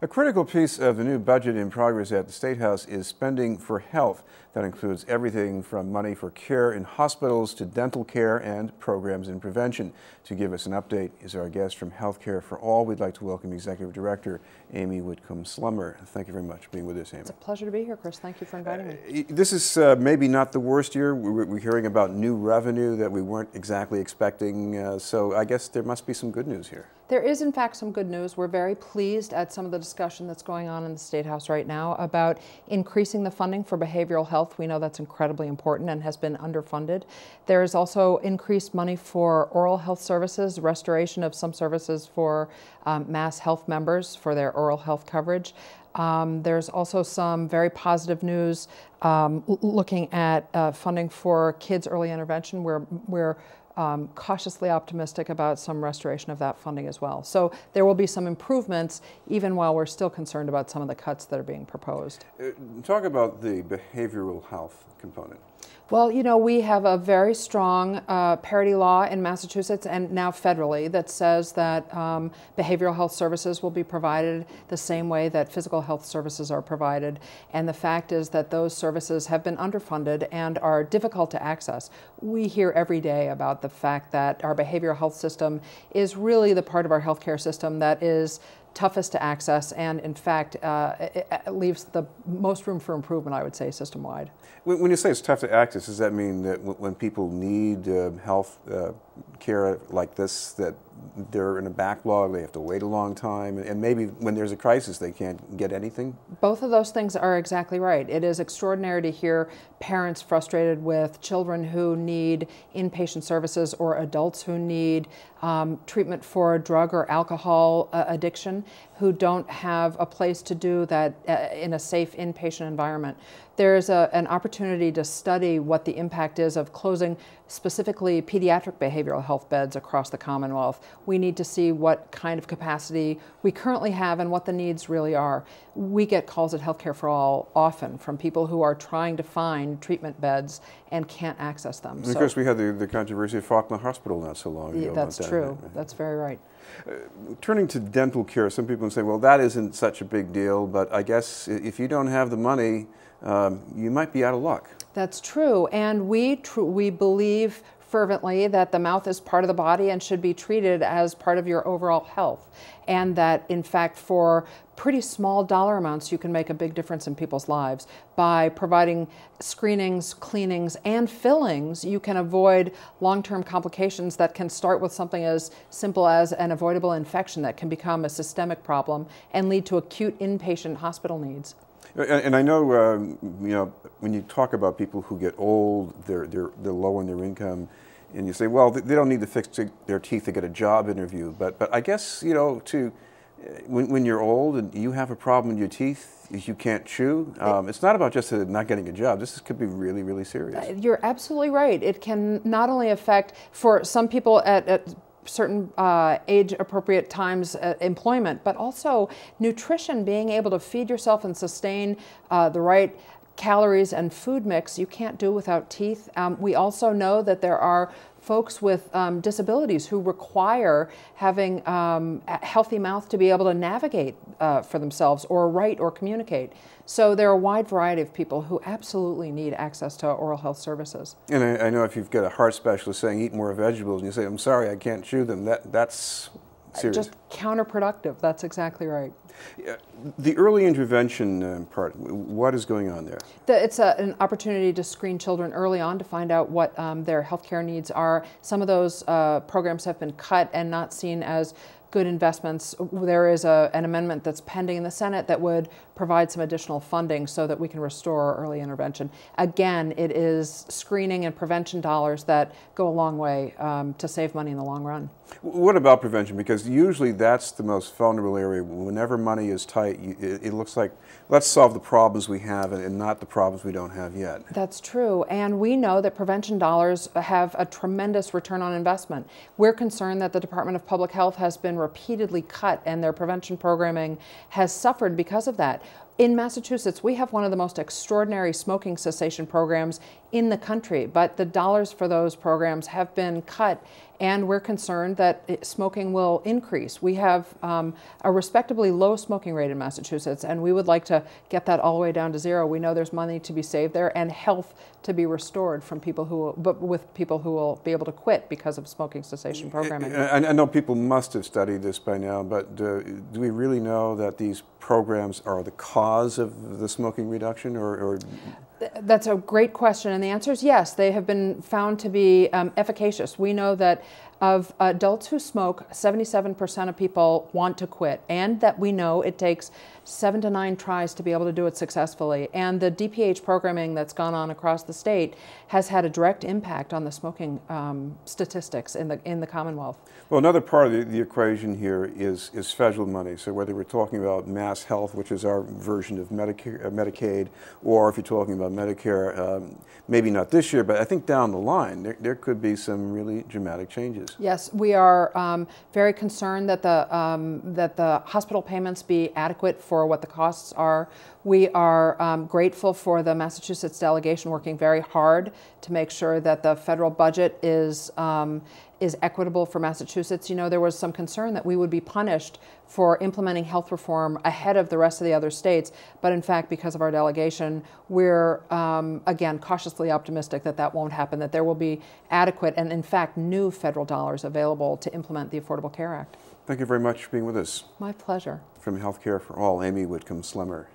A critical piece of the new budget in progress at the State House is spending for health. That includes everything from money for care in hospitals to dental care and programs in prevention. To give us an update is our guest from Healthcare for All. We'd like to welcome Executive Director Amy Whitcomb Slummer. Thank you very much for being with us, Amy. It's a pleasure to be here, Chris. Thank you for inviting me. Uh, this is uh, maybe not the worst year. We're hearing about new revenue that we weren't exactly expecting, uh, so I guess there must be some good news here. There is, in fact, some good news. We're very pleased at some of the discussion that's going on in the State House right now about increasing the funding for behavioral health. We know that's incredibly important and has been underfunded. There is also increased money for oral health services, restoration of some services for um, mass health members for their oral health coverage. Um, there's also some very positive news um, looking at uh, funding for kids early intervention. We're, we're um, cautiously optimistic about some restoration of that funding as well. So there will be some improvements, even while we're still concerned about some of the cuts that are being proposed. Uh, talk about the behavioral health component. Well, you know, we have a very strong uh, parity law in Massachusetts and now federally that says that um, behavioral health services will be provided the same way that physical health services are provided. And the fact is that those services have been underfunded and are difficult to access. We hear every day about the fact that our behavioral health system is really the part of our healthcare system that is toughest to access and in fact uh, it, it leaves the most room for improvement I would say system wide. When you say it's tough to access does that mean that when people need uh, health uh, care like this that they're in a backlog, they have to wait a long time, and maybe when there's a crisis, they can't get anything? Both of those things are exactly right. It is extraordinary to hear parents frustrated with children who need inpatient services or adults who need um, treatment for drug or alcohol uh, addiction who don't have a place to do that uh, in a safe inpatient environment. There's an opportunity to study what the impact is of closing specifically pediatric behavioral health beds across the Commonwealth we need to see what kind of capacity we currently have and what the needs really are. We get calls at Healthcare for All often from people who are trying to find treatment beds and can't access them. And so, of course, we had the, the controversy at Faulkner Hospital not so long ago. That's that. true. Uh, uh, that's very right. Uh, turning to dental care, some people say, well, that isn't such a big deal, but I guess if you don't have the money, um, you might be out of luck. That's true, and we tr we believe fervently that the mouth is part of the body and should be treated as part of your overall health. And that, in fact, for pretty small dollar amounts, you can make a big difference in people's lives. By providing screenings, cleanings, and fillings, you can avoid long term complications that can start with something as simple as an avoidable infection that can become a systemic problem and lead to acute inpatient hospital needs. And, I know, um, you know, when you talk about people who get old, they're, they're, they're low on their income, and you say, well, they don't need to fix their teeth to get a job interview. But, but I guess, you know, to, eh, when, when you're old and you have a problem in your teeth, you can't chew. Um, it's not about just uh, not getting a job. This could be really, really serious. Uh, you're absolutely right. It can not only affect, for some people at, at certain uh, age appropriate times uh, employment, but also nutrition, being able to feed yourself and sustain uh, the right calories and food mix you can't do without teeth. Um, we also know that there are folks with um, disabilities who require having um, a healthy mouth to be able to navigate uh, for themselves or write or communicate. So there are a wide variety of people who absolutely need access to oral health services. And I, I know if you've got a heart specialist saying eat more vegetables and you say, I'm sorry, I can't chew them, that, that's just counterproductive. That's exactly right. The early intervention um, part, what is going on there? it's a, an opportunity to screen children early on to find out what um, their health care needs are. Some of those uh, programs have been cut and not seen as good investments. There is a, an amendment that's pending in the Senate that would provide some additional funding so that we can restore early intervention. Again, it is screening and prevention dollars that go a long way um, to save money in the long run. What about prevention? Because usually that's the most vulnerable area. Whenever money is tight, it looks like let's solve the problems we have and not the problems we don't have yet. That's true. And we know that prevention dollars have a tremendous return on investment. We're concerned that the Department of Public Health has been repeatedly cut, and their prevention programming has suffered because of that. In Massachusetts, we have one of the most extraordinary smoking cessation programs in the country, but the dollars for those programs have been cut, and we're concerned that smoking will increase. We have um, a respectably low smoking rate in Massachusetts, and we would like to get that all the way down to zero. We know there's money to be saved there and health to be restored from people who, will, but with people who will be able to quit because of smoking cessation programming. I, I know people must have studied this by now, but do, uh, do we really know that these programs are the cause? cause of the smoking reduction or, or? That's a great question, and the answer is yes. They have been found to be um, efficacious. We know that of adults who smoke, 77% of people want to quit, and that we know it takes seven to nine tries to be able to do it successfully. And the DPH programming that's gone on across the state has had a direct impact on the smoking um, statistics in the in the Commonwealth. Well, another part of the, the equation here is is federal money. So whether we're talking about mass health, which is our version of Medicare, uh, Medicaid, or if you're talking about Medicare, um, maybe not this year, but I think down the line there, there could be some really dramatic changes please? Yes, we are um, very concerned that the, um, that the hospital payments be adequate for what the costs are. We are um, grateful for the Massachusetts delegation working very hard to make sure that the federal budget is um, is equitable for Massachusetts. You know, there was some concern that we would be punished for implementing health reform ahead of the rest of the other states. But in fact, because of our delegation, we're um, again cautiously optimistic that that won't happen, that there will be adequate and, in fact, new federal dollars available to implement the Affordable Care Act. Thank you very much for being with us. My pleasure. From Healthcare for All, Amy Whitcomb Slemmer.